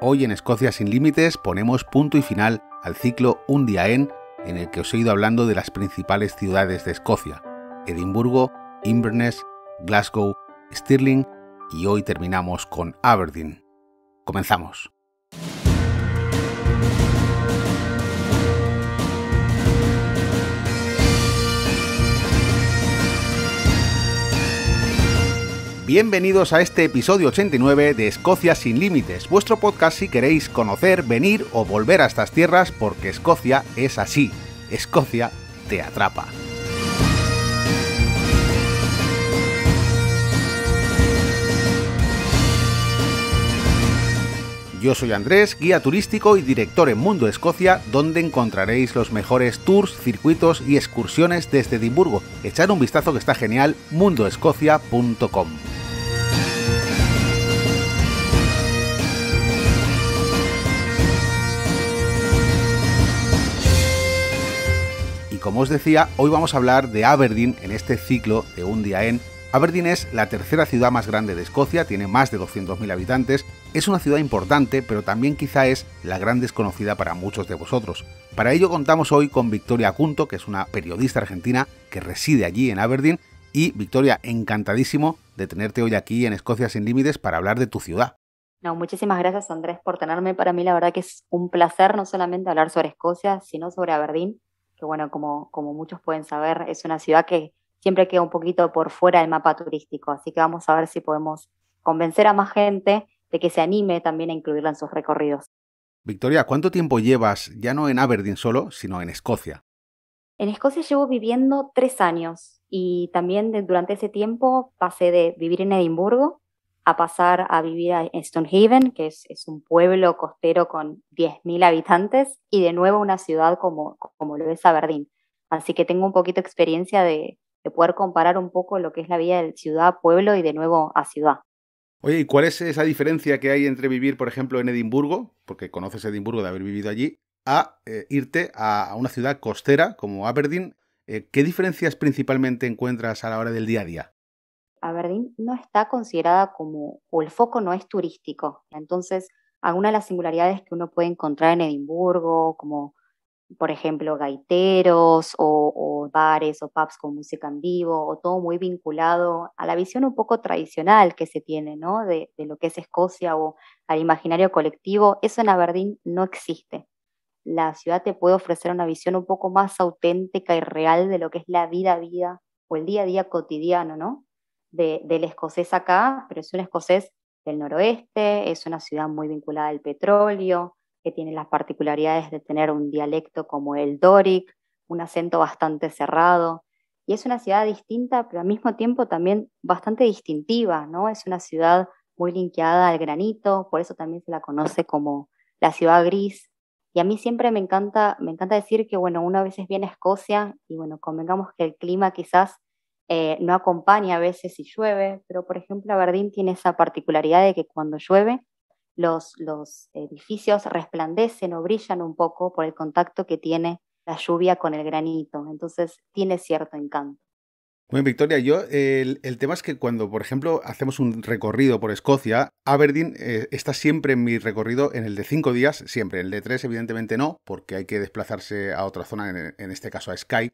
Hoy en Escocia sin Límites ponemos punto y final al ciclo Un día en, en el que os he ido hablando de las principales ciudades de Escocia, Edimburgo, Inverness, Glasgow, Stirling y hoy terminamos con Aberdeen. Comenzamos. Bienvenidos a este episodio 89 de Escocia sin Límites, vuestro podcast si queréis conocer, venir o volver a estas tierras porque Escocia es así, Escocia te atrapa. Yo soy Andrés, guía turístico y director en Mundo Escocia, donde encontraréis los mejores tours, circuitos y excursiones desde Edimburgo. Echar un vistazo que está genial, mundoescocia.com. Y como os decía, hoy vamos a hablar de Aberdeen en este ciclo de un día en Aberdeen es la tercera ciudad más grande de Escocia, tiene más de 200.000 habitantes, es una ciudad importante, pero también quizá es la gran desconocida para muchos de vosotros. Para ello contamos hoy con Victoria Cunto, que es una periodista argentina que reside allí en Aberdeen, y Victoria, encantadísimo de tenerte hoy aquí en Escocia sin Límites para hablar de tu ciudad. No, muchísimas gracias Andrés por tenerme. Para mí la verdad que es un placer no solamente hablar sobre Escocia, sino sobre Aberdeen, que bueno, como, como muchos pueden saber, es una ciudad que siempre queda un poquito por fuera del mapa turístico. Así que vamos a ver si podemos convencer a más gente de que se anime también a incluirla en sus recorridos. Victoria, ¿cuánto tiempo llevas ya no en Aberdeen solo, sino en Escocia? En Escocia llevo viviendo tres años y también durante ese tiempo pasé de vivir en Edimburgo a pasar a vivir en Stonehaven, que es, un pueblo costero con 10.000 habitantes y de nuevo una ciudad como, como lo es Aberdeen. Así que tengo un poquito de experiencia de, poder comparar un poco lo que es la vida de ciudad a pueblo y de nuevo a ciudad. Oye, ¿y cuál es esa diferencia que hay entre vivir, por ejemplo, en Edimburgo, porque conoces Edimburgo de haber vivido allí, a eh, irte a una ciudad costera como Aberdeen? Eh, ¿Qué diferencias principalmente encuentras a la hora del día a día? Aberdeen no está considerada como, o el foco no es turístico. Entonces, alguna de las singularidades que uno puede encontrar en Edimburgo, como por ejemplo, gaiteros o, bares o pubs con música en vivo, o todo muy vinculado a la visión un poco tradicional que se tiene ¿no? de, lo que es Escocia o al imaginario colectivo, eso en Aberdeen no existe. La ciudad te puede ofrecer una visión un poco más auténtica y real de lo que es la vida a vida o el día a día cotidiano ¿no? De, del escocés acá, pero es un escocés del noroeste, es una ciudad muy vinculada al petróleo, que tiene las particularidades de tener un dialecto como el doric, un acento bastante cerrado. Y es una ciudad distinta, pero al mismo tiempo también bastante distintiva, ¿no? Es una ciudad muy linkeada al granito, por eso también se la conoce como la ciudad gris. Y a mí siempre me encanta, me encanta decir que, bueno, una a veces viene a Escocia y, bueno, convengamos que el clima quizás eh, no acompaña a veces si llueve, pero, por ejemplo, Aberdeen tiene esa particularidad de que cuando llueve los, edificios resplandecen o brillan un poco por el contacto que tiene la lluvia con el granito, entonces tiene cierto encanto. Bueno, Victoria, yo el, tema es que cuando, por ejemplo, hacemos un recorrido por Escocia, Aberdeen eh, está siempre en mi recorrido en el de cinco días, siempre. en El de tres, evidentemente no, porque hay que desplazarse a otra zona, en, este caso a Skye,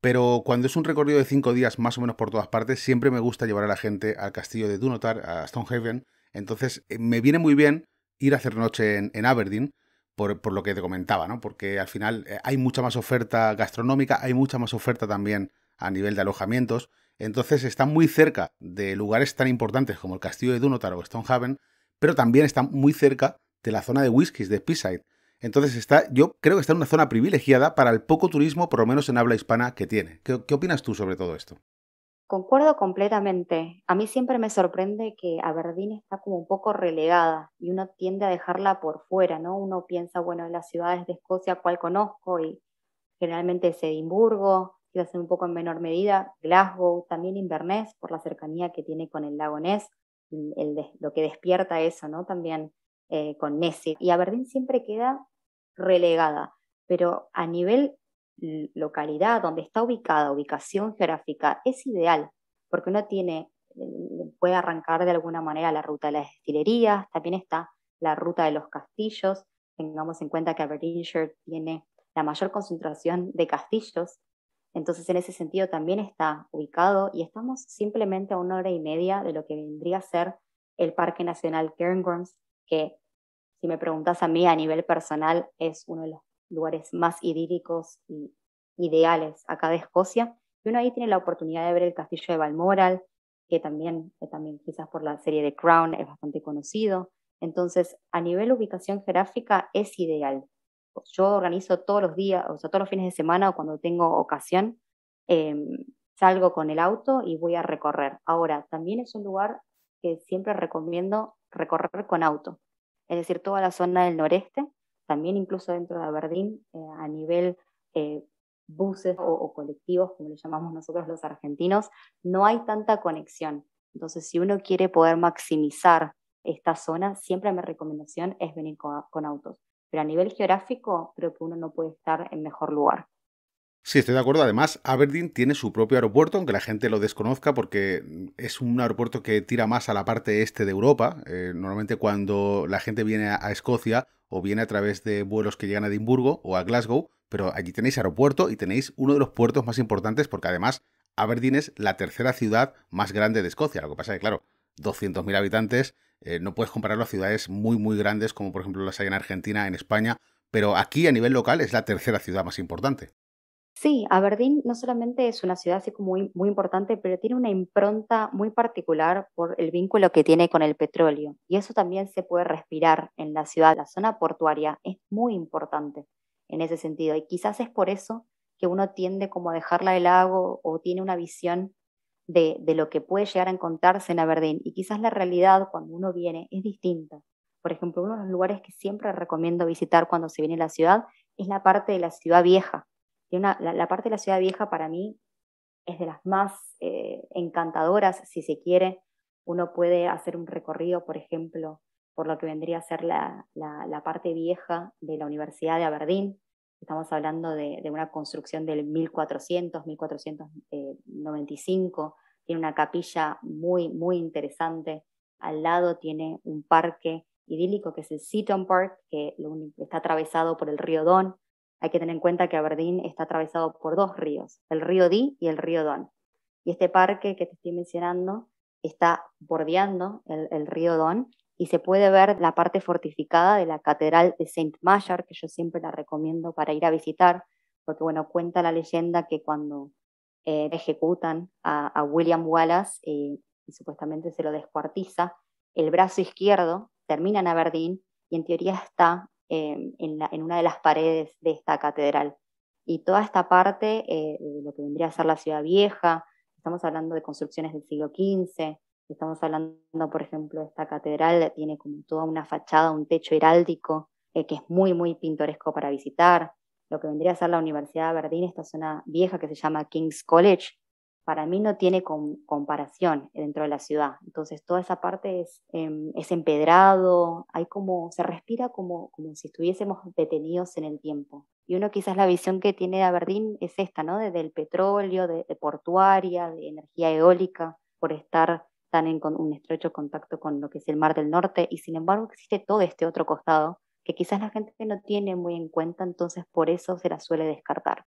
Pero cuando es un recorrido de cinco días, más o menos por todas partes, siempre me gusta llevar a la gente al castillo de Dunotar, a Stonehaven, entonces, eh, me viene muy bien ir a hacer noche en, Aberdeen, por, lo que te comentaba, ¿no? Porque al final eh, hay mucha más oferta gastronómica, hay mucha más oferta también a nivel de alojamientos. Entonces está muy cerca de lugares tan importantes como el Castillo de Dunotar o Stonehaven, pero también está muy cerca de la zona de whiskies de Peaside. Entonces está, yo creo que está en una zona privilegiada para el poco turismo, por lo menos en habla hispana, que tiene. qué opinas tú sobre todo esto? Concuerdo completamente. A mí siempre me sorprende que Aberdeen está como un poco relegada y uno tiende a dejarla por fuera, ¿no? Uno piensa, bueno, en las ciudades de Escocia, ¿cuál conozco? Y generalmente es Edimburgo, quizás un poco en menor medida, Glasgow, también Inverness, por la cercanía que tiene con el lago Ness, lo que despierta eso, ¿no? También eh, con Nessie. Y Aberdeen siempre queda relegada, pero a nivel localidad, donde está ubicada, ubicación geográfica, es ideal, porque uno tiene, eh, puede arrancar de alguna manera la ruta de las destilerías, también está la ruta de los castillos, tengamos en cuenta que Aberdeenshire tiene la mayor concentración de castillos, entonces en ese sentido también está ubicado y estamos simplemente a una hora y media de lo que vendría a ser el Parque Nacional Cairngorms, que si me preguntas a mí a nivel personal es uno de los lugares más idílicos y ideales acá de Escocia. Y uno ahí tiene la oportunidad de ver el castillo de Balmoral, que también, eh, también quizás por la serie de Crown es bastante conocido. Entonces, a nivel ubicación geográfica es ideal. Yo organizo todos los días, o sea, todos los fines de semana o cuando tengo ocasión, em, salgo con el auto y voy a recorrer. Ahora, también es un lugar que siempre recomiendo recorrer con auto, es decir, toda la zona del noreste, también incluso dentro de Aberdeen, eh, a nivel eh, buses o, colectivos, como le llamamos nosotros los argentinos, no hay tanta conexión. Entonces, si uno quiere poder maximizar esta zona, siempre mi recomendación es venir con, autos. Pero a nivel geográfico, creo que uno no puede estar en mejor lugar. Sí, estoy de acuerdo. Además, Aberdeen tiene su propio aeropuerto, aunque la gente lo desconozca porque es un aeropuerto que tira más a la parte este de Europa. Eh, normalmente cuando la gente viene a Escocia o viene a través de vuelos que llegan a Edimburgo o a Glasgow, pero allí tenéis aeropuerto y tenéis uno de los puertos más importantes porque además Aberdeen es la tercera ciudad más grande de Escocia. Lo que pasa es que, claro, 200.000 habitantes, eh, no puedes compararlo a ciudades muy, muy grandes como por ejemplo las hay en Argentina, en España, pero aquí a nivel local es la tercera ciudad más importante. Sí, Aberdeen no solamente es una ciudad así como muy, importante, pero tiene una impronta muy particular por el vínculo que tiene con el petróleo. Y eso también se puede respirar en la ciudad. La zona portuaria es muy importante en ese sentido. Y quizás es por eso que uno tiende como a dejarla de lago o tiene una visión de, de lo que puede llegar a encontrarse en Aberdeen. Y quizás la realidad cuando uno viene es distinta. Por ejemplo, uno de los lugares que siempre recomiendo visitar cuando se viene a la ciudad es la parte de la ciudad vieja la, parte de la ciudad vieja para mí es de las más eh, encantadoras, si se quiere. Uno puede hacer un recorrido, por ejemplo, por lo que vendría a ser la, parte vieja de la Universidad de Aberdeen. Estamos hablando de, de una construcción del 1400, 1495. Eh, tiene una capilla muy, muy interesante. Al lado tiene un parque idílico que es el Seaton Park, que está atravesado por el río Don, hay que tener en cuenta que Aberdeen está atravesado por dos ríos, el río Dee y el río Don. Y este parque que te estoy mencionando está bordeando el, río Don y se puede ver la parte fortificada de la Catedral de Saint Mayer, que yo siempre la recomiendo para ir a visitar, porque bueno, cuenta la leyenda que cuando eh, ejecutan a, William Wallace eh, y supuestamente se lo descuartiza, el brazo izquierdo termina en Aberdeen y en teoría está en, una de las paredes de esta catedral. Y toda esta parte, eh, lo que vendría a ser la ciudad vieja, estamos hablando de construcciones del siglo XV, estamos hablando, por ejemplo, de esta catedral, tiene como toda una fachada, un techo heráldico, eh, que es muy, muy pintoresco para visitar. Lo que vendría a ser la Universidad de Aberdeen, esta zona vieja que se llama King's College, para mí no tiene comparación dentro de la ciudad. Entonces toda esa parte es, em, es empedrado, hay como, se respira como, como si estuviésemos detenidos en el tiempo. Y uno quizás la visión que tiene de Aberdeen es esta, ¿no? Desde el petróleo, de, portuaria, de energía eólica, por estar tan en un estrecho contacto con lo que es el Mar del Norte. Y sin embargo existe todo este otro costado que quizás la gente no tiene muy en cuenta, entonces por eso se la suele descartar.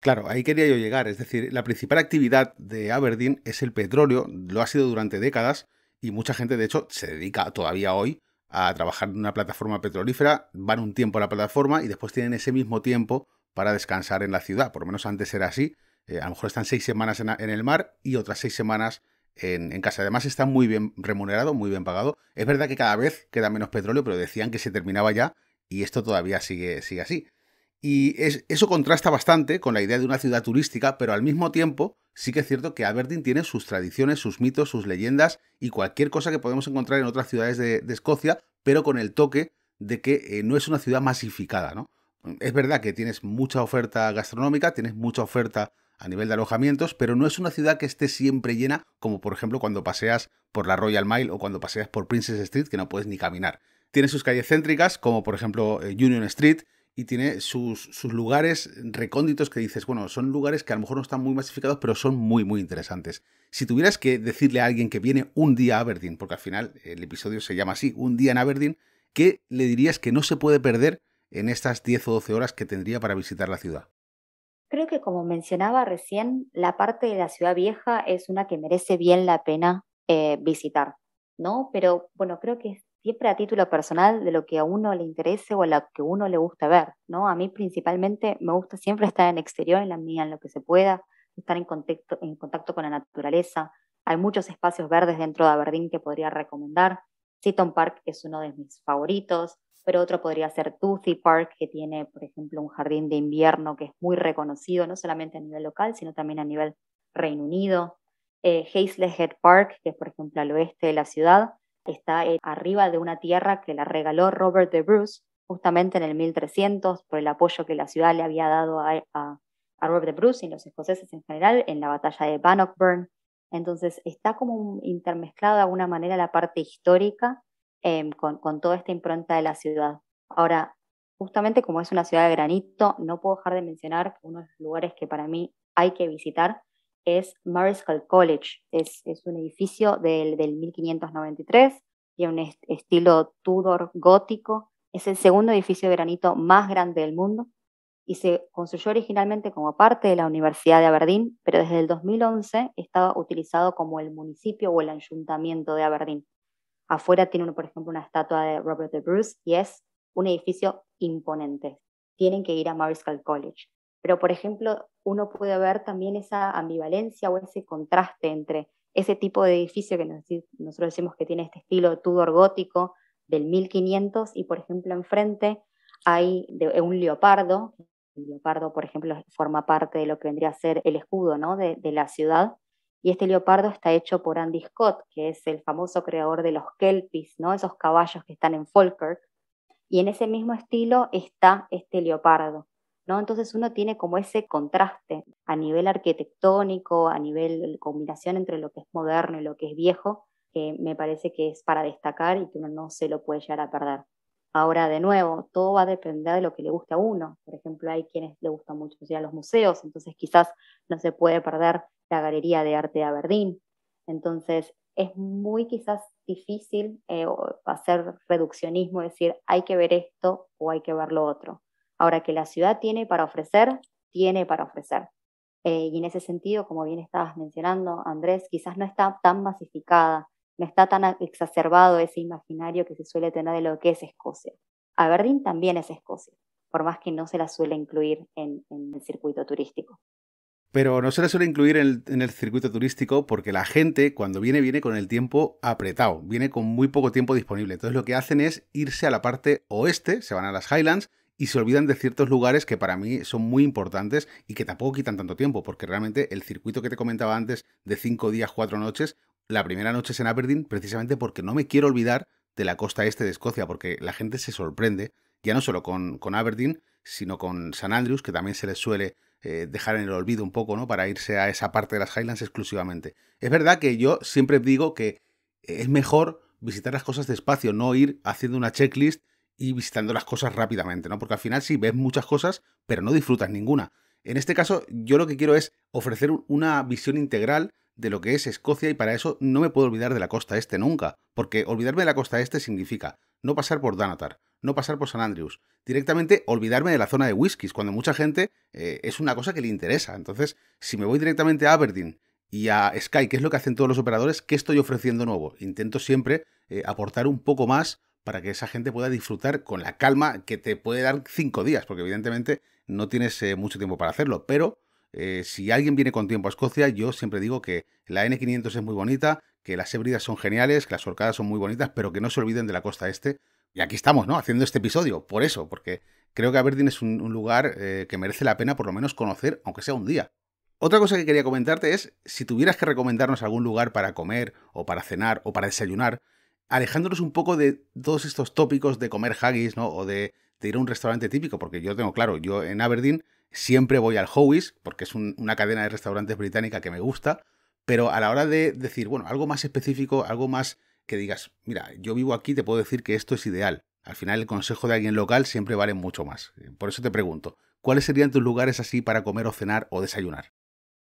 Claro, ahí quería yo llegar. Es decir, la principal actividad de Aberdeen es el petróleo, lo ha sido durante décadas y mucha gente, de hecho, se dedica todavía hoy a trabajar en una plataforma petrolífera, van un tiempo a la plataforma y después tienen ese mismo tiempo para descansar en la ciudad. Por lo menos antes era así. Eh, a lo mejor están seis semanas en, el mar y otras seis semanas en, en, casa. Además está muy bien remunerado, muy bien pagado. Es verdad que cada vez queda menos petróleo, pero decían que se terminaba ya y esto todavía sigue, sigue así. Y eso contrasta bastante con la idea de una ciudad turística, pero al mismo tiempo sí que es cierto que Aberdeen tiene sus tradiciones, sus mitos, sus leyendas y cualquier cosa que podemos encontrar en otras ciudades de, Escocia, pero con el toque de que eh, no es una ciudad masificada, ¿no? Es verdad que tienes mucha oferta gastronómica, tienes mucha oferta a nivel de alojamientos, pero no es una ciudad que esté siempre llena, como por ejemplo cuando paseas por la Royal Mile o cuando paseas por Princess Street, que no puedes ni caminar. Tiene sus calles céntricas, como por ejemplo eh, Union Street, y tiene sus, sus, lugares recónditos que dices, bueno, son lugares que a lo mejor no están muy masificados, pero son muy, muy interesantes. Si tuvieras que decirle a alguien que viene un día a Aberdeen, porque al final el episodio se llama así, un día en Aberdeen, ¿qué le dirías que no se puede perder en estas 10 o 12 horas que tendría para visitar la ciudad? Creo que como mencionaba recién, la parte de la ciudad vieja es una que merece bien la pena eh, visitar, ¿no? Pero bueno, creo que siempre a título personal de lo que a uno le interese o a lo que a uno le gusta ver, ¿no? A mí principalmente me gusta siempre estar en exterior, en la mía, en lo que se pueda, estar en contacto, en contacto con la naturaleza. Hay muchos espacios verdes dentro de Aberdeen que podría recomendar. Seaton Park es uno de mis favoritos, pero otro podría ser Toothy Park, que tiene, por ejemplo, un jardín de invierno que es muy reconocido, no solamente a nivel local, sino también a nivel Reino Unido. Eh, Hazlehead Park, que es, por ejemplo, al oeste de la ciudad, está eh, arriba de una tierra que la regaló Robert de Bruce justamente en el 1300 por el apoyo que la ciudad le había dado a, Robert de Bruce y los escoceses en general en la batalla de Bannockburn. Entonces está como intermezclada de alguna manera la parte histórica em, con, con toda esta impronta de la ciudad. Ahora, justamente como es una ciudad de granito, no puedo dejar de mencionar unos lugares que para mí hay que visitar es Mariscal College. Es, un edificio del, 1593, tiene un estilo Tudor gótico. Es el segundo edificio de granito más grande del mundo y se construyó originalmente como parte de la Universidad de Aberdeen, pero desde el 2011 estaba utilizado como el municipio o el ayuntamiento de Aberdeen. Afuera tiene, por ejemplo, una estatua de Robert de Bruce y es un edificio imponente. Tienen que ir a Mariscal College. Pero, por ejemplo, uno puede ver también esa ambivalencia o ese contraste entre ese tipo de edificio que nosotros decimos que tiene este estilo Tudor gótico del 1500 y, por ejemplo, enfrente hay un leopardo. El leopardo, por ejemplo, forma parte de lo que vendría a ser el escudo ¿no? de, la ciudad. Y este leopardo está hecho por Andy Scott, que es el famoso creador de los kelpies, ¿no? esos caballos que están en Falkirk. Y en ese mismo estilo está este leopardo. Entonces uno tiene como ese contraste a nivel arquitectónico, a nivel de eh, combinación entre lo que es moderno y lo que es viejo, que me parece que es para destacar y que uno no se lo puede llegar a perder. Ahora, de nuevo, todo va a depender de lo que le guste a uno. Por ejemplo, hay quienes le gustan mucho los museos, entonces quizás no se puede perder la Galería de Arte de Aberdeen. Entonces, es muy quizás difícil eh, hacer reduccionismo, decir hay que ver esto o hay que ver lo otro. Ahora que la ciudad tiene para ofrecer, tiene para ofrecer. Eh, y en ese sentido, como bien estabas mencionando, Andrés, quizás no está tan masificada, no está tan exacerbado ese imaginario que se suele tener de lo que es Escocia. Aberdeen también es Escocia, por más que no se la suele incluir en, el circuito turístico. Pero no se la suele incluir en en el, circuito turístico porque la gente cuando viene viene con el tiempo apretado, viene con muy poco tiempo disponible. Entonces lo que hacen es irse a la parte oeste, se van a las Highlands y se olvidan de ciertos lugares que para mí son muy importantes y que tampoco quitan tanto tiempo, porque realmente el circuito que te comentaba antes de cinco días, cuatro noches, la primera noche es en Aberdeen, precisamente porque no me quiero olvidar de la costa este de Escocia, porque la gente se sorprende, ya no solo con, con Aberdeen, sino con San Andrews, que también se les suele eh, dejar en el olvido un poco, ¿no? Para irse a esa parte de las Highlands exclusivamente. Es verdad que yo siempre digo que es mejor visitar las cosas despacio, no ir haciendo una checklist y visitando las cosas rápidamente, ¿no? Porque al final sí ves muchas cosas, pero no disfrutas ninguna. En este caso, yo lo que quiero es ofrecer una visión integral de lo que es Escocia y para eso no me puedo olvidar de la costa este nunca, porque olvidarme de la costa este significa no pasar por Danatar, no pasar por San Andrews, directamente olvidarme de la zona de whiskies, cuando mucha gente eh, es una cosa que le interesa. Entonces, si me voy directamente a Aberdeen y a Sky, que es lo que hacen todos los operadores, ¿qué estoy ofreciendo nuevo? Intento siempre eh, aportar un poco más para que esa gente pueda disfrutar con la calma que te puede dar cinco días, porque evidentemente no tienes eh, mucho tiempo para hacerlo, pero eh, si alguien viene con tiempo a Escocia, yo siempre digo que la N500 es muy bonita, que las hebridas son geniales, que las horcadas son muy bonitas, pero que no se olviden de la costa este. Y aquí estamos, ¿no? Haciendo este episodio, por eso, porque creo que Aberdeen es un, lugar eh, que merece la pena por lo menos conocer, aunque sea un día. Otra cosa que quería comentarte es, si tuvieras que recomendarnos algún lugar para comer, o para cenar, o para desayunar, alejándonos un poco de todos estos tópicos de comer haggis, ¿no? O de, ir a un restaurante típico, porque yo tengo claro, yo en Aberdeen siempre voy al Howies, porque es una cadena de restaurantes británica que me gusta, pero a la hora de decir, bueno, algo más específico, algo más que digas, mira, yo vivo aquí, te puedo decir que esto es ideal. Al final el consejo de alguien local siempre vale mucho más. Eh, por eso te pregunto, ¿cuáles serían tus lugares así para comer o cenar o desayunar?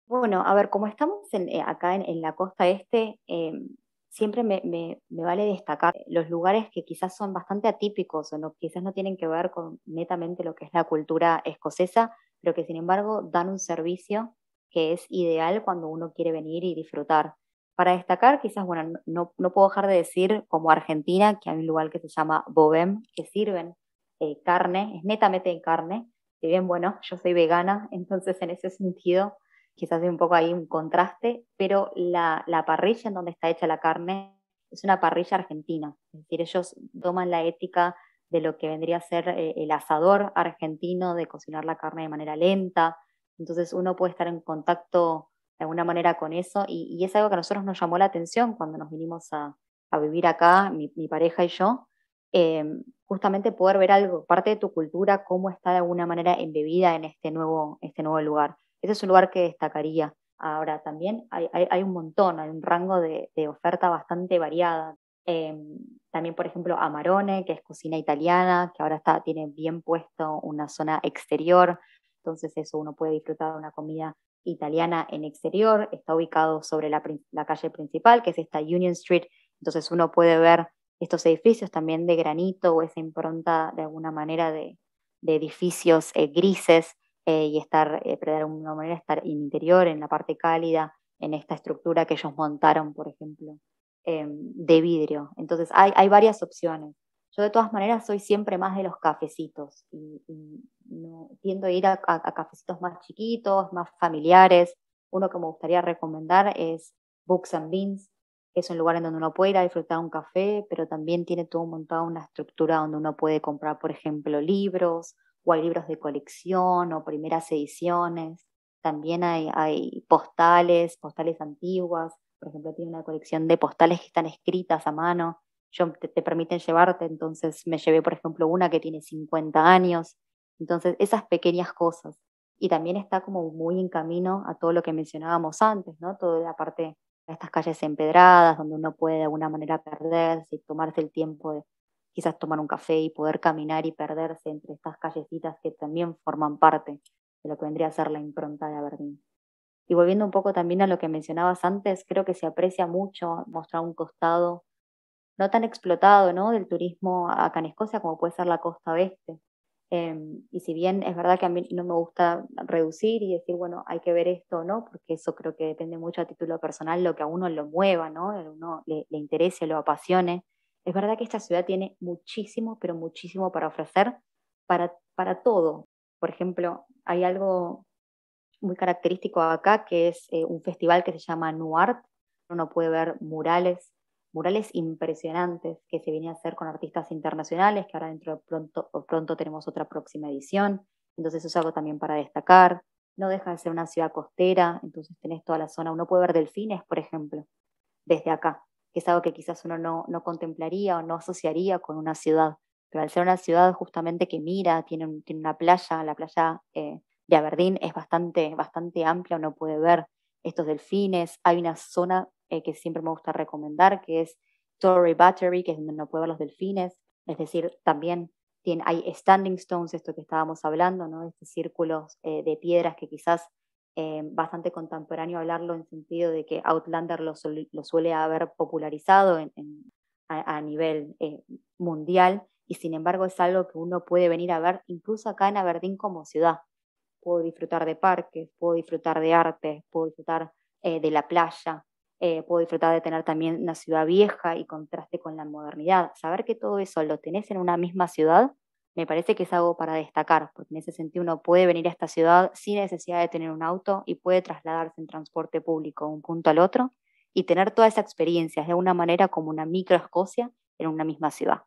Bueno, a ver, como estamos eh, acá en, la costa este, em, siempre me, vale destacar los lugares que quizás son bastante atípicos o quizás no tienen que ver con netamente lo que es la cultura escocesa, pero que sin embargo dan un servicio que es ideal cuando uno quiere venir y disfrutar. Para destacar, quizás, bueno, no, puedo dejar de decir, como Argentina, que hay un lugar que se llama Bobem, que sirven eh, carne, es netamente en carne, si bien, bueno, yo soy vegana, entonces en ese sentido quizás hay un poco ahí un contraste, pero la, parrilla en donde está hecha la carne es una parrilla argentina, es decir, ellos toman la ética de lo que vendría a ser eh, el asador argentino, de cocinar la carne de manera lenta, entonces uno puede estar en contacto de alguna manera con eso y, es algo que a nosotros nos llamó la atención cuando nos vinimos a, vivir acá, mi, pareja y yo, em, justamente poder ver algo, parte de tu cultura, cómo está de alguna manera embebida en este nuevo, este nuevo lugar. Ese es un lugar que destacaría. Ahora también hay, un montón, hay un rango de, oferta bastante variada. Em, también, por ejemplo, Amarone, que es cocina italiana, que ahora está, tiene bien puesto una zona exterior, entonces eso uno puede disfrutar de una comida italiana en exterior, está ubicado sobre la, calle principal, que es esta Union Street, entonces uno puede ver estos edificios también de granito o esa impronta de alguna manera de, edificios eh, grises eh, y estar, eh, pero de alguna manera estar en interior, en la parte cálida, en esta estructura que ellos montaron, por ejemplo, em, de vidrio. Entonces hay, varias opciones. Yo de todas maneras soy siempre más de los cafecitos y, tiendo a ir a, cafecitos más chiquitos, más familiares. Uno que me gustaría recomendar es Books and Beans, es un lugar en donde uno puede ir a disfrutar un café, pero también tiene todo montado una estructura donde uno puede comprar, por ejemplo, libros o hay libros de colección o primeras ediciones, también hay, hay postales, postales antiguas, por ejemplo, tiene una colección de postales que están escritas a mano, Yo, te, permiten llevarte, entonces me llevé, por ejemplo, una que tiene 50 años, entonces esas pequeñas cosas. Y también está como muy en camino a todo lo que mencionábamos antes, ¿no? Toda la parte de estas calles empedradas, donde uno puede de alguna manera perderse y tomarse el tiempo de, quizás tomar un café y poder caminar y perderse entre estas callecitas que también forman parte de lo que vendría a ser la impronta de Aberdeen. Y volviendo un poco también a lo que mencionabas antes, creo que se aprecia mucho mostrar un costado no tan explotado ¿no? del turismo acá en Escocia como puede ser la costa oeste. Em, y si bien es verdad que a mí no me gusta reducir y decir, bueno, hay que ver esto o no, porque eso creo que depende mucho a título personal, lo que a uno lo mueva, ¿no? a uno le interese, lo apasione es verdad que esta ciudad tiene muchísimo, pero muchísimo para ofrecer para, para todo. Por ejemplo, hay algo muy característico acá que es eh, un festival que se llama Nuart. Uno puede ver murales, murales impresionantes que se viene a hacer con artistas internacionales, que ahora dentro de pronto, pronto tenemos otra próxima edición. Entonces eso es algo también para destacar. No deja de ser una ciudad costera, entonces tenés toda la zona. Uno puede ver delfines, por ejemplo, desde acá que es algo que quizás uno no, contemplaría o no asociaría con una ciudad. Pero al ser una ciudad justamente que mira, tiene, una playa, la playa eh, de Aberdeen es bastante, bastante amplia, uno puede ver estos delfines. Hay una zona eh, que siempre me gusta recomendar, que es Torrey Battery, que es donde uno puede ver los delfines. Es decir, también tiene, hay standing stones, esto que estábamos hablando, ¿no? Estos círculos eh, de piedras que quizás eh, bastante contemporáneo hablarlo en sentido de que Outlander lo, suele haber popularizado a, nivel eh, mundial y sin embargo es algo que uno puede venir a ver incluso acá en Aberdeen como ciudad. Puedo disfrutar de parques, puedo disfrutar de arte, puedo disfrutar eh, de la playa, puedo disfrutar de tener también una ciudad vieja y contraste con la modernidad. Saber que todo eso lo tenés en una misma ciudad me parece que es algo para destacar, porque en ese sentido uno puede venir a esta ciudad sin necesidad de tener un auto y puede trasladarse en transporte público de un punto al otro y tener toda esa experiencia, de una manera como una micro Escocia en una misma ciudad.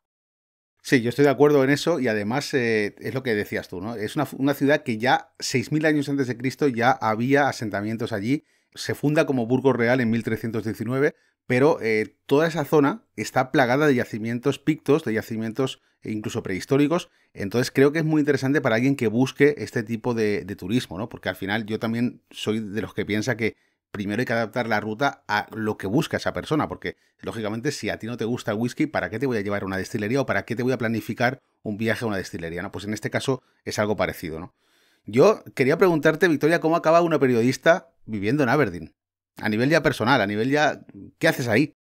Sí, yo estoy de acuerdo en eso y además eh, es lo que decías tú, ¿no? Es una, una ciudad que ya 6.000 años antes de Cristo ya había asentamientos allí. Se funda como Burgos Real en 1319, pero eh, toda esa zona está plagada de yacimientos pictos, de yacimientos incluso prehistóricos, entonces creo que es muy interesante para alguien que busque este tipo de, de turismo, ¿no? Porque al final yo también soy de los que piensa que primero hay que adaptar la ruta a lo que busca esa persona, porque lógicamente si a ti no te gusta el whisky, ¿para qué te voy a llevar a una destilería o para qué te voy a planificar un viaje a una destilería? ¿no? Pues en este caso es algo parecido, ¿no? Yo quería preguntarte, Victoria, ¿cómo acaba una periodista viviendo en Aberdeen? A nivel ya personal, a nivel ya, ¿qué haces ahí?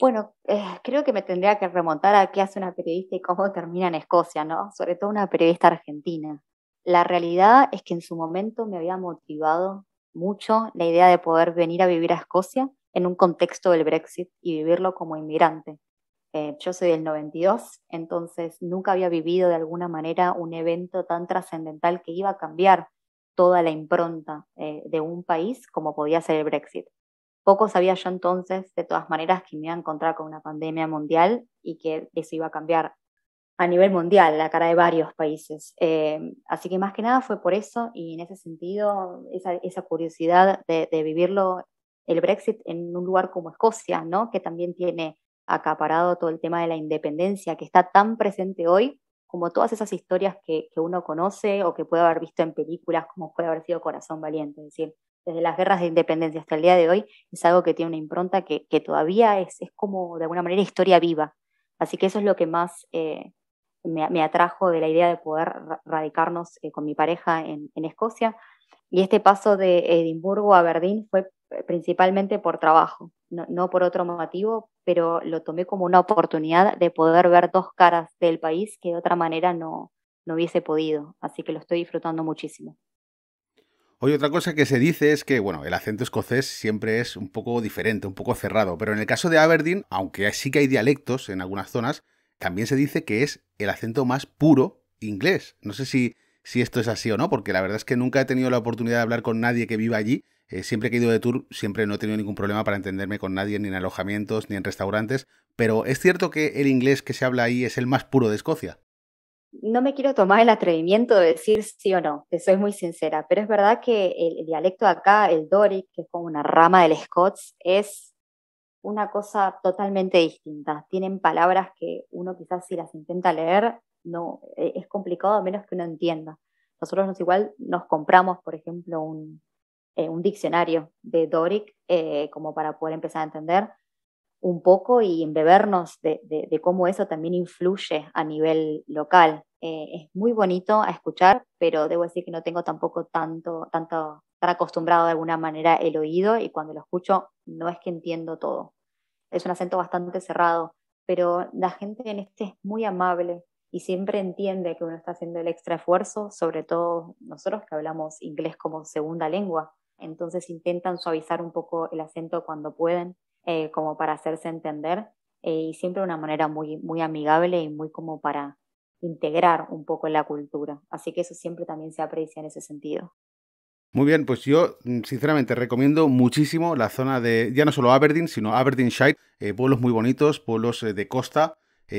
Bueno, eh, creo que me tendría que remontar a qué hace una periodista y cómo termina en Escocia, ¿no? Sobre todo una periodista argentina. La realidad es que en su momento me había motivado mucho la idea de poder venir a vivir a Escocia en un contexto del Brexit y vivirlo como inmigrante. Eh, yo soy del 92, entonces nunca había vivido de alguna manera un evento tan trascendental que iba a cambiar toda la impronta eh, de un país como podía ser el Brexit. Poco sabía yo entonces, de todas maneras, que me iba a encontrar con una pandemia mundial y que eso iba a cambiar a nivel mundial la cara de varios países. Eh, así que más que nada fue por eso y en ese sentido, esa, curiosidad de, de, vivirlo, el Brexit en un lugar como Escocia, ¿no? que también tiene acaparado todo el tema de la independencia, que está tan presente hoy como todas esas historias que, que, uno conoce o que puede haber visto en películas, como puede haber sido Corazón Valiente. Es decir, desde las guerras de independencia hasta el día de hoy, es algo que tiene una impronta que, que todavía es, es, como, de alguna manera, historia viva. Así que eso es lo que más eh, me, atrajo de la idea de poder radicarnos eh, con mi pareja en, Escocia. Y este paso de Edimburgo a Aberdeen fue eh, principalmente por trabajo, no, no por otro motivo, pero lo tomé como una oportunidad de poder ver dos caras del país que de otra manera no, hubiese podido. Así que lo estoy disfrutando muchísimo. Hoy otra cosa que se dice es que, bueno, el acento escocés siempre es un poco diferente, un poco cerrado, pero en el caso de Aberdeen, aunque sí que hay dialectos en algunas zonas, también se dice que es el acento más puro inglés. No sé si esto es así o no, porque la verdad es que nunca he tenido la oportunidad de hablar con nadie que viva allí eh, siempre que he ido de tour, siempre no he tenido ningún problema para entenderme con nadie, ni en alojamientos, ni en restaurantes, pero ¿es cierto que el inglés que se habla ahí es el más puro de Escocia? No me quiero tomar el atrevimiento de decir sí o no, que soy muy sincera, pero es verdad que el, dialecto de acá, el Doric, que es como una rama del Scots, es una cosa totalmente distinta. Tienen palabras que uno quizás si las intenta leer, no, e, es complicado a menos que uno entienda. Nosotros nos igual nos compramos, por ejemplo, un, eh, un diccionario de Doric eh, como para poder empezar a entender un poco y embebernos de, cómo eso también influye a nivel local. Eh, es muy bonito a escuchar, pero debo decir que no tengo tampoco tanto, tanto, tan acostumbrado de alguna manera el oído y cuando lo escucho no es que entiendo todo. Es un acento bastante cerrado, pero la gente en este es muy amable y siempre entiende que uno está haciendo el extra esfuerzo, sobre todo nosotros que hablamos inglés como segunda lengua entonces intentan suavizar un poco el acento cuando pueden, eh, como para hacerse entender, eh, y siempre de una manera muy, muy amigable y muy como para integrar un poco la cultura. Así que eso siempre también se aprecia en ese sentido. Muy bien, pues yo mm, sinceramente recomiendo muchísimo la zona de, ya no solo Aberdeen, sino Aberdeenshire, eh, pueblos muy bonitos, pueblos de costa,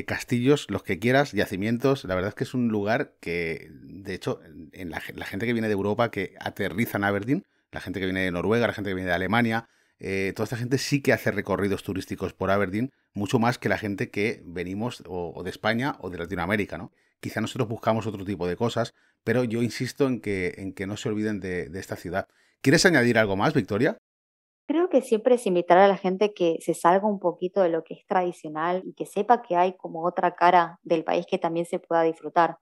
castillos, los que quieras, yacimientos. La verdad es que es un lugar que, de hecho, en la gente que viene de Europa, que aterriza en Aberdeen, la gente que viene de Noruega, la gente que viene de Alemania, eh, toda esta gente sí que hace recorridos turísticos por Aberdeen, mucho más que la gente que venimos o, de España o de Latinoamérica, ¿no? Quizá nosotros buscamos otro tipo de cosas, pero yo insisto en que, en que no se olviden de, de esta ciudad. ¿Quieres añadir algo más, Victoria? Creo que siempre es invitar a la gente que se salga un poquito de lo que es tradicional y que sepa que hay como otra cara del país que también se pueda disfrutar.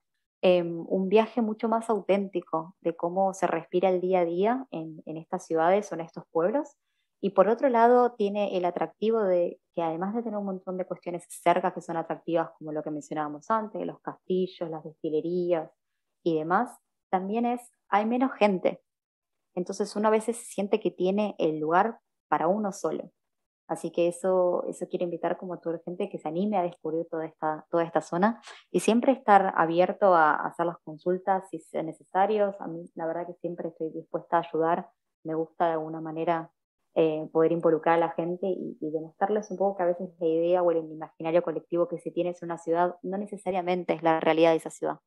Em, un viaje mucho más auténtico de cómo se respira el día a día en, estas ciudades o en estos pueblos. Y por otro lado, tiene el atractivo de que además de tener un montón de cuestiones cercas que son atractivas, como lo que mencionábamos antes, los castillos, las destilerías y demás, también es, hay menos gente. Entonces uno a veces siente que tiene el lugar para uno solo. Así que eso, eso quiero invitar como toda la gente que se anime a descubrir toda esta, zona y siempre estar abierto a, hacer las consultas si es necesario. A mí la verdad que siempre estoy dispuesta a ayudar. Me gusta de alguna manera eh, poder involucrar a la gente y, demostrarles un poco que a veces la idea o el imaginario colectivo que se tiene es una ciudad no necesariamente es la realidad de esa ciudad.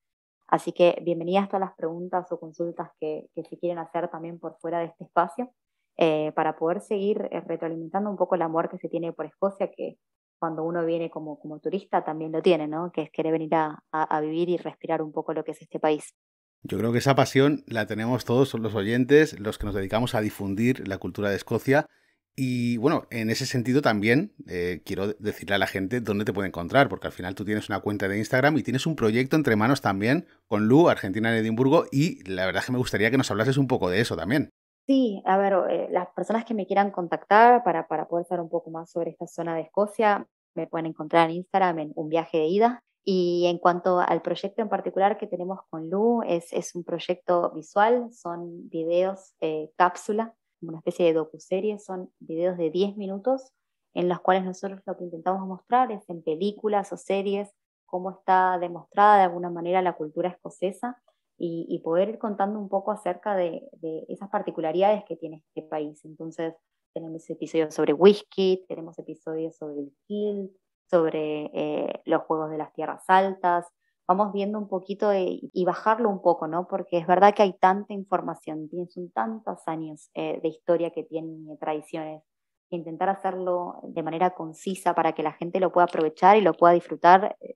Así que bienvenidas todas las preguntas o consultas que, que se quieren hacer también por fuera de este espacio. Eh, para poder seguir eh, retroalimentando un poco el amor que se tiene por Escocia, que cuando uno viene como, como turista también lo tiene, ¿no? Que es querer venir a, vivir y respirar un poco lo que es este país. Yo creo que esa pasión la tenemos todos los oyentes, los que nos dedicamos a difundir la cultura de Escocia. Y bueno, en ese sentido también eh, quiero decirle a la gente dónde te puede encontrar, porque al final tú tienes una cuenta de Instagram y tienes un proyecto entre manos también con Lu, Argentina en Edimburgo, y la verdad es que me gustaría que nos hablases un poco de eso también. Sí, a ver, eh, las personas que me quieran contactar para, para poder saber un poco más sobre esta zona de Escocia, me pueden encontrar en Instagram en un viaje de ida. Y en cuanto al proyecto en particular que tenemos con Lu, es, es un proyecto visual, son videos eh, cápsula, una especie de docuserie, son videos de 10 minutos en los cuales nosotros lo que intentamos mostrar es en películas o series cómo está demostrada de alguna manera la cultura escocesa y, poder ir contando un poco acerca de, esas particularidades que tiene este país. Entonces, tenemos episodios sobre whisky, tenemos episodios sobre el kilt, sobre eh, los juegos de las tierras altas, vamos viendo un poquito y bajarlo un poco, ¿no? Porque es verdad que hay tanta información, son tantos años eh, de historia que tienen tradiciones. Intentar hacerlo de manera concisa para que la gente lo pueda aprovechar y lo pueda disfrutar eh,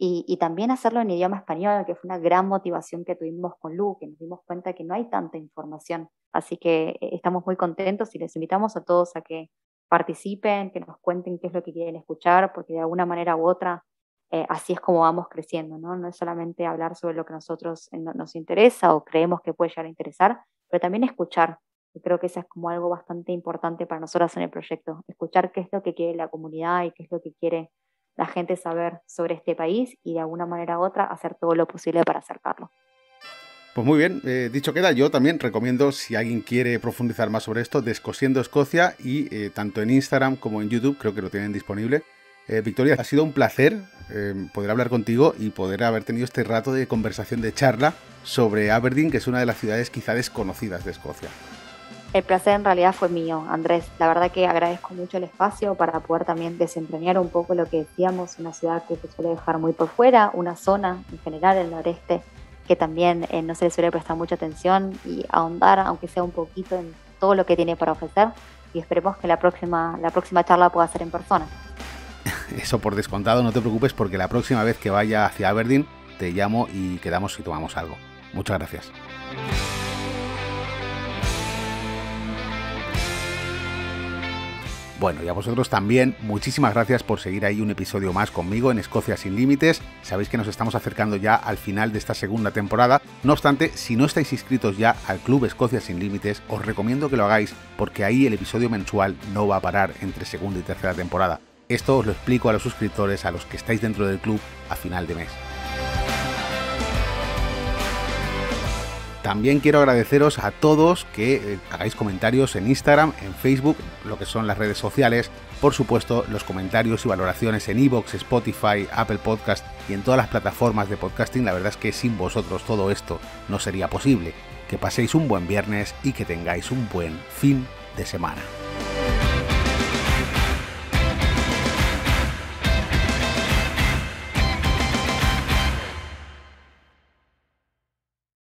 y, también hacerlo en idioma español, que fue una gran motivación que tuvimos con Lu, que nos dimos cuenta que no hay tanta información. Así que eh, estamos muy contentos y les invitamos a todos a que participen, que nos cuenten qué es lo que quieren escuchar, porque de alguna manera u otra eh, así es como vamos creciendo, ¿no? No es solamente hablar sobre lo que a nosotros eh, nos interesa o creemos que puede llegar a interesar, pero también escuchar. Yo creo que eso es como algo bastante importante para nosotras en el proyecto, escuchar qué es lo que quiere la comunidad y qué es lo que quiere la gente saber sobre este país y de alguna manera u otra hacer todo lo posible para acercarlo. Pues muy bien, eh, dicho queda, yo también recomiendo, si alguien quiere profundizar más sobre esto, Descosiendo Escocia y eh, tanto en Instagram como en YouTube creo que lo tienen disponible. Eh, Victoria, ha sido un placer poder hablar contigo y poder haber tenido este rato de conversación, de charla sobre Aberdeen, que es una de las ciudades quizá desconocidas de Escocia. El placer en realidad fue mío, Andrés. La verdad que agradezco mucho el espacio para poder también desempeñar un poco lo que decíamos, una ciudad que se suele dejar muy por fuera, una zona en general, el noreste, que también eh, no se le suele prestar mucha atención y ahondar, aunque sea un poquito, en todo lo que tiene para ofrecer. Y esperemos que la próxima, la próxima charla pueda ser en persona. Eso por descontado, no te preocupes porque la próxima vez que vaya hacia Aberdeen te llamo y quedamos y tomamos algo. Muchas gracias. Bueno, y a vosotros también, muchísimas gracias por seguir ahí un episodio más conmigo en Escocia sin Límites. Sabéis que nos estamos acercando ya al final de esta segunda temporada. No obstante, si no estáis inscritos ya al Club Escocia sin Límites, os recomiendo que lo hagáis porque ahí el episodio mensual no va a parar entre segunda y tercera temporada. Esto os lo explico a los suscriptores, a los que estáis dentro del club, a final de mes. También quiero agradeceros a todos que eh, hagáis comentarios en Instagram, en Facebook, lo que son las redes sociales, por supuesto los comentarios y valoraciones en Evox, Spotify, Apple Podcast y en todas las plataformas de podcasting. La verdad es que sin vosotros todo esto no sería posible. Que paséis un buen viernes y que tengáis un buen fin de semana.